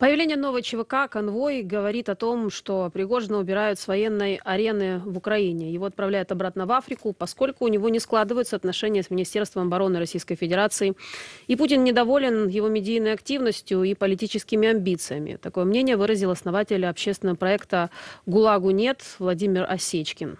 Появление нового ЧВК «Конвой» говорит о том, что Пригожина убирают с военной арены в Украине. Его отправляют обратно в Африку, поскольку у него не складываются отношения с Министерством обороны Российской Федерации. И Путин недоволен его медийной активностью и политическими амбициями. Такое мнение выразил основатель общественного проекта «ГУЛАГу нет» Владимир Осечкин.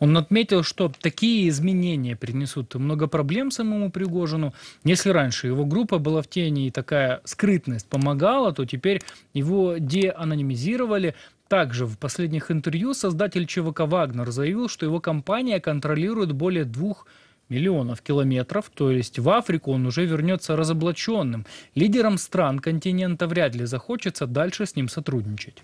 Он отметил, что такие изменения принесут много проблем самому Пригожину. Если раньше его группа была в тени и такая скрытность помогала, то теперь его деанонимизировали. Также в последних интервью создатель ЧВК «Вагнер» заявил, что его компания контролирует более двух миллионов километров, то есть в Африку он уже вернется разоблаченным. Лидерам стран континента вряд ли захочется дальше с ним сотрудничать.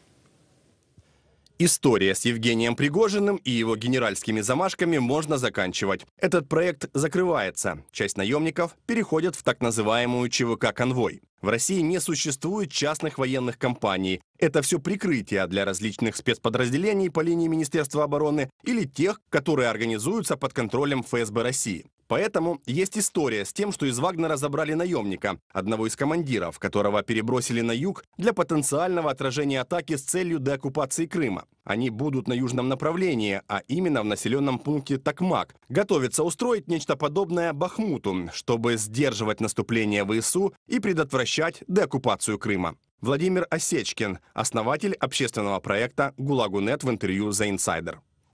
История с Евгением Пригожиным и его генеральскими замашками можно заканчивать. Этот проект закрывается. Часть наемников переходит в так называемую ЧВК-конвой. В России не существует частных военных компаний. Это все прикрытие для различных спецподразделений по линии Министерства обороны или тех, которые организуются под контролем ФСБ России. Поэтому есть история с тем, что из Вагнера забрали наемника, одного из командиров, которого перебросили на юг для потенциального отражения атаки с целью деоккупации Крыма. Они будут на южном направлении, а именно в населенном пункте Такмак. Готовятся устроить нечто подобное Бахмуту, чтобы сдерживать наступление ВСУ и предотвращать деоккупацию Крыма. Владимир Осечкин, основатель общественного проекта «ГУЛАГУНЕТ» в интервью «За инсайдер».